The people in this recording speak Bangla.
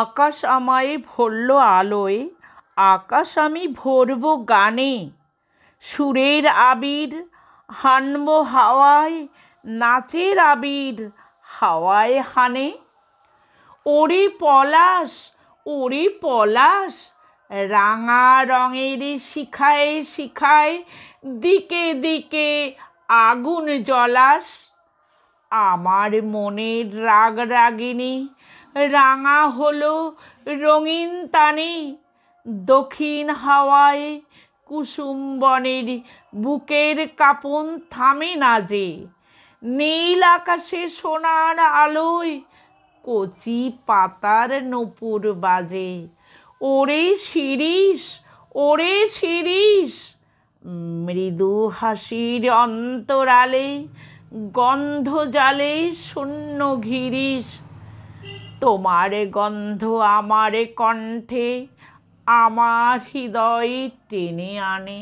আকাশ আমায় ভরল আলোয় আকাশ আমি ভরব গানে সুরের আবির হানব হাওয়ায় নাচের আবির হাওয়ায় হানে ওরে পলাশ ওরে পলাশ রাঙা রঙের শিখায় শিখায় দিকে দিকে আগুন জলাস আমার মনের রাগ রাগিনী রাঙা হলো রঙিন তানে দক্ষিণ হাওয়ায় কুসুম বনের বুকের কাপন থামে না যে নীল আকাশে সোনার আলোয় কচি পাতার নপুর বাজে ওরে শিরিষ ওরে শিরিষ মৃদু হাসির অন্তরালে গন্ধ জালে শূন্য ঘিরিশ তোমারে গন্ধ আমারে কণ্ঠে আমার হৃদয় টেনে আনে